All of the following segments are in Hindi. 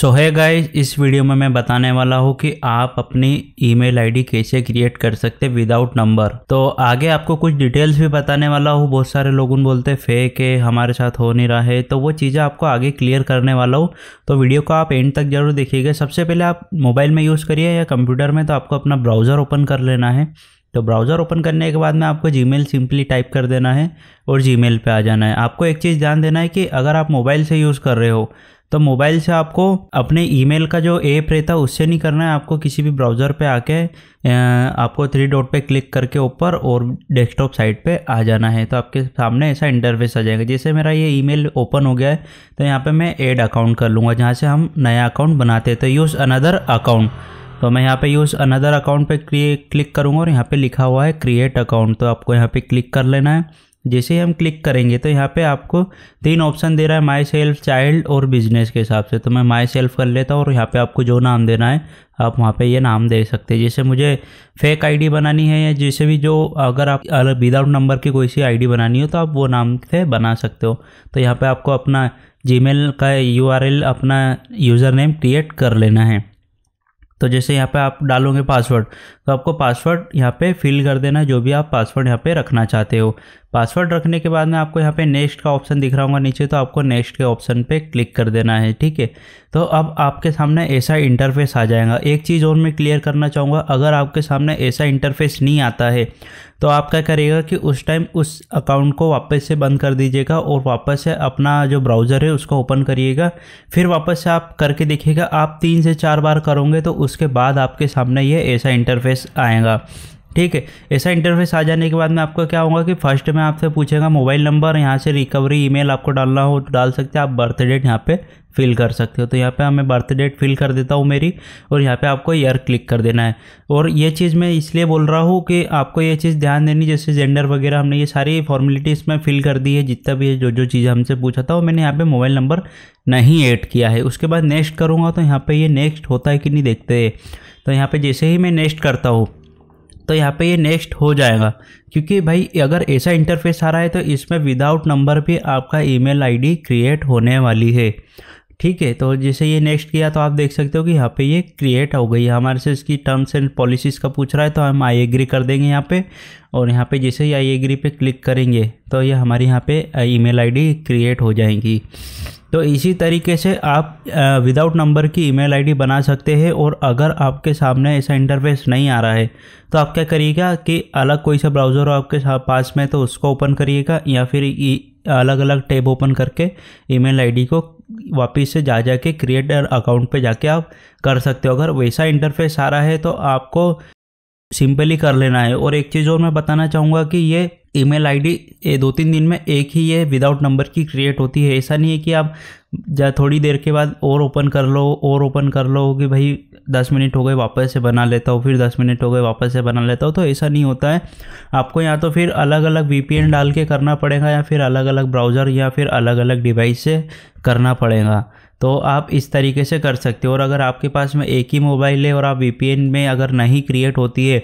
सो है गाइस इस वीडियो में मैं बताने वाला हूँ कि आप अपनी ईमेल आईडी कैसे क्रिएट कर सकते विदाउट नंबर तो आगे आपको कुछ डिटेल्स भी बताने वाला हूँ बहुत सारे लोग उन बोलते फेक है हमारे साथ हो नहीं रहा है तो वो चीज़ें आपको आगे क्लियर करने वाला हूँ तो वीडियो को आप एंड तक जरूर देखिएगा सबसे पहले आप मोबाइल में यूज़ करिए या कंप्यूटर में तो आपको अपना ब्राउज़र ओपन कर लेना है तो ब्राउज़र ओपन करने के बाद में आपको जी सिंपली टाइप कर देना है और जी पे आ जाना है आपको एक चीज़ ध्यान देना है कि अगर आप मोबाइल से यूज़ कर रहे हो तो मोबाइल से आपको अपने ईमेल का जो ऐप रहता है उससे नहीं करना है आपको किसी भी ब्राउज़र पे आके आपको थ्री डॉट पे क्लिक करके ऊपर और डेस्कटॉप साइट पे आ जाना है तो आपके सामने ऐसा इंटरफेस आ जाएगा जैसे मेरा ये ईमेल ओपन हो गया है तो यहाँ पे मैं ऐड अकाउंट कर लूँगा जहाँ से हम नया अकाउंट बनाते हैं तो यूज़ अनदर अकाउंट तो मैं यहाँ पे यूज़ अनदर अकाउंट पे क्लिक करूँगा और यहाँ पे लिखा हुआ है क्रिएट अकाउंट तो आपको यहाँ पे क्लिक कर लेना है जैसे ही हम क्लिक करेंगे तो यहाँ पे आपको तीन ऑप्शन दे रहा है माई सेल्फ चाइल्ड और बिजनेस के हिसाब से तो मैं माई सेल्फ कर लेता हूँ और यहाँ पे आपको जो नाम देना है आप वहाँ पे ये नाम दे सकते हैं जैसे मुझे फेक आईडी बनानी है या जैसे भी जो अगर आप विदाउट नंबर की कोई सी आईडी बनानी हो तो आप वो नाम से बना सकते हो तो यहाँ पर आपको अपना जी का यू अपना यूज़र नेम क्रिएट कर लेना है तो जैसे यहाँ पे आप डालोगे पासवर्ड तो आपको पासवर्ड यहाँ पे फिल कर देना जो भी आप पासवर्ड यहाँ पे रखना चाहते हो पासवर्ड रखने के बाद में आपको यहाँ पे नेक्स्ट का ऑप्शन दिख रहा होगा नीचे तो आपको नेक्स्ट के ऑप्शन पे क्लिक कर देना है ठीक है तो अब आपके सामने ऐसा इंटरफेस आ जाएगा एक चीज़ और मैं क्लियर करना चाहूँगा अगर आपके सामने ऐसा इंटरफेस नहीं आता है तो आप क्या करिएगा कि उस टाइम उस अकाउंट को वापस से बंद कर दीजिएगा और वापस से अपना जो ब्राउज़र है उसको ओपन करिएगा फिर वापस से आप करके देखिएगा आप तीन से चार बार करोगे तो उसके बाद आपके सामने ये ऐसा इंटरफेस आएगा ठीक है ऐसा इंटरफेस आ जाने के बाद में आपका क्या होगा कि फर्स्ट में आपसे पूछेगा मोबाइल नंबर यहाँ से रिकवरी ईमेल आपको डालना हो तो डाल सकते हैं आप बर्थ डेट यहाँ पे फिल कर सकते हो तो यहाँ पे हमें बर्थ डेट फिल कर देता हूँ मेरी और यहाँ पे आपको ईयर क्लिक कर देना है और ये चीज़ मैं इसलिए बोल रहा हूँ कि आपको ये चीज़ ध्यान देनी जैसे जेंडर वगैरह हमने ये सारी फॉर्मेलिटीज़ में फिल कर दी है जितना भी जो जो चीज़ हमसे पूछा था वो मैंने यहाँ पर मोबाइल नंबर नहीं ऐड किया है उसके बाद नेक्स्ट करूँगा तो यहाँ पर ये नेक्स्ट होता है कि नहीं देखते तो यहाँ पर जैसे ही मैं नेक्स्ट करता हूँ तो यहाँ पे ये नेक्स्ट हो जाएगा क्योंकि भाई अगर ऐसा इंटरफेस आ रहा है तो इसमें विदाउट नंबर भी आपका ईमेल आईडी क्रिएट होने वाली है ठीक है तो जैसे ये नेक्स्ट किया तो आप देख सकते हो कि यहाँ पे ये क्रिएट हो गई हमारे से इसकी टर्म्स एंड पॉलिसीज़ का पूछ रहा है तो हम आई एग्री कर देंगे यहाँ पे और यहाँ पे जैसे ही आई एग्री पे क्लिक करेंगे तो ये हमारी यहाँ पे ईमेल आईडी क्रिएट हो जाएंगी तो इसी तरीके से आप विदाउट नंबर की ईमेल आईडी बना सकते हैं और अगर आपके सामने ऐसा इंटरफेस नहीं आ रहा है तो आप क्या करिएगा कि अलग कोई सा ब्राउज़र हो आपके पास में तो उसको ओपन करिएगा या फिर अलग अलग टैब ओपन करके ईमेल आईडी को वापस से जा जा के क्रिएटर अकाउंट पे जाके आप कर सकते हो अगर वैसा इंटरफेस आ रहा है तो आपको सिंपली कर लेना है और एक चीज़ और मैं बताना चाहूँगा कि ये ईमेल आईडी ये दो तीन दिन में एक ही है विदाउट नंबर की क्रिएट होती है ऐसा नहीं है कि आप जा थोड़ी देर के बाद और ओपन कर लो और ओपन कर लो कि भाई दस मिनट हो गए वापस से बना लेता हूँ फिर दस मिनट हो गए वापस से बना लेता हूँ तो ऐसा नहीं होता है आपको या तो फिर अलग अलग वीपीएन डाल के करना पड़ेगा या फिर अलग अलग ब्राउज़र या फिर अलग अलग डिवाइस से करना पड़ेगा तो आप इस तरीके से कर सकते हो और अगर आपके पास में एक ही मोबाइल है और आप वी में अगर नहीं क्रिएट होती है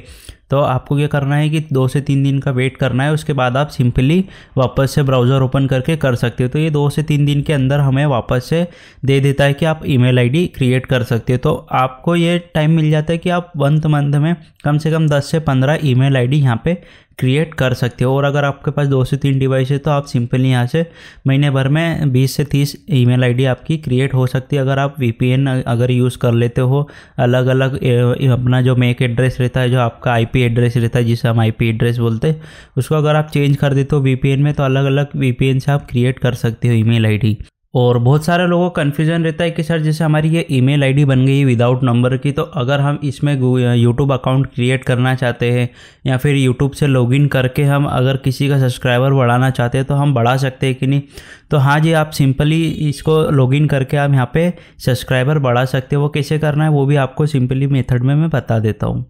तो आपको क्या करना है कि दो से तीन दिन का वेट करना है उसके बाद आप सिंपली वापस से ब्राउज़र ओपन करके कर सकते हो तो ये दो से तीन दिन के अंदर हमें वापस से दे देता है कि आप ईमेल आईडी क्रिएट कर सकते हो तो आपको ये टाइम मिल जाता है कि आप वंथ मंथ में कम से कम दस से पंद्रह ईमेल आईडी यहाँ पे क्रिएट कर सकते हो और अगर आपके पास दो से तीन डिवाइस है तो आप सिंपली यहाँ से महीने भर में 20 से 30 ईमेल आईडी आपकी क्रिएट हो सकती है अगर आप वीपीएन अगर यूज़ कर लेते हो अलग अलग अपना जो मेक एड्रेस रहता है जो आपका आईपी एड्रेस रहता है जिसे हम आईपी एड्रेस बोलते हैं उसको अगर आप चेंज कर देते हो वी में तो अलग अलग वी से आप क्रिएट कर सकते हो ई मेल और बहुत सारे लोगों को कन्फ्यूज़न रहता है कि सर जैसे हमारी ये ईमेल आईडी बन गई है विदाउट नंबर की तो अगर हम इसमें यूट्यूब अकाउंट क्रिएट करना चाहते हैं या फिर यूट्यूब से लॉगिन करके हम अगर किसी का सब्सक्राइबर बढ़ाना चाहते हैं तो हम बढ़ा सकते हैं कि नहीं तो हाँ जी आप सिंपली इसको लॉगिन करके आप यहाँ पर सब्सक्राइबर बढ़ा सकते हो वो कैसे करना है वो भी आपको सिंपली मेथड में मैं बता देता हूँ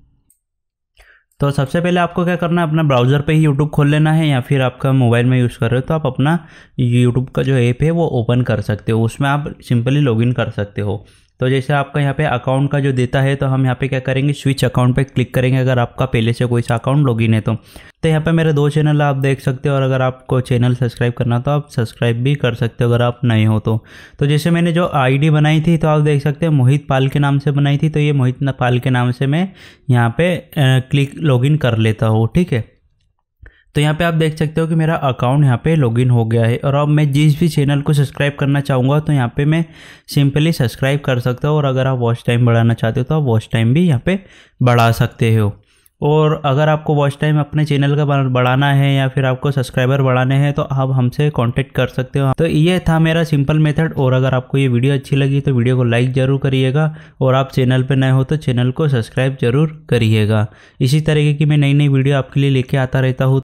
तो सबसे पहले आपको क्या करना है अपना ब्राउज़र पे ही यूट्यूब खोल लेना है या फिर आपका मोबाइल में यूज़ कर रहे हो तो आप अपना यूट्यूब का जो ऐप है वो ओपन कर सकते हो उसमें आप सिंपली लॉगिन कर सकते हो तो जैसे आपका यहाँ पे अकाउंट का जो देता है तो हम यहाँ पे क्या करेंगे स्विच अकाउंट पे क्लिक करेंगे अगर आपका पहले से कोई सा अकाउंट लॉगिन है तो तो यहाँ पे मेरे दो चैनल आप देख सकते हो और अगर आपको चैनल सब्सक्राइब करना तो आप सब्सक्राइब भी कर सकते हो अगर आप नए हो तो तो जैसे मैंने जो आईडी बनाई थी तो आप देख सकते हो मोहित पाल के नाम से बनाई थी तो ये मोहित पाल के नाम से मैं यहाँ पर क्लिक लॉगिन कर लेता हूँ ठीक है तो यहाँ पे आप देख सकते हो कि मेरा अकाउंट यहाँ पे लॉगिन हो गया है और अब मैं जिस भी चैनल को सब्सक्राइब करना चाहूँगा तो यहाँ पे मैं सिंपली सब्सक्राइब कर सकता हूँ और अगर आप वॉच टाइम बढ़ाना चाहते हो तो आप वॉच टाइम भी यहाँ पे बढ़ा सकते हो और अगर आपको वॉच टाइम अपने चैनल का बढ़ाना है या फिर आपको सब्सक्राइबर बढ़ाने हैं तो आप हमसे कॉन्टेक्ट कर सकते हो तो ये था मेरा सिंपल मेथड और अगर आपको ये वीडियो अच्छी लगी तो वीडियो को लाइक ज़रूर करिएगा और आप चैनल पर नए हो तो चैनल को सब्सक्राइब ज़रूर करिएगा इसी तरीके की मैं नई नई वीडियो आपके लिए लेके आता रहता हूँ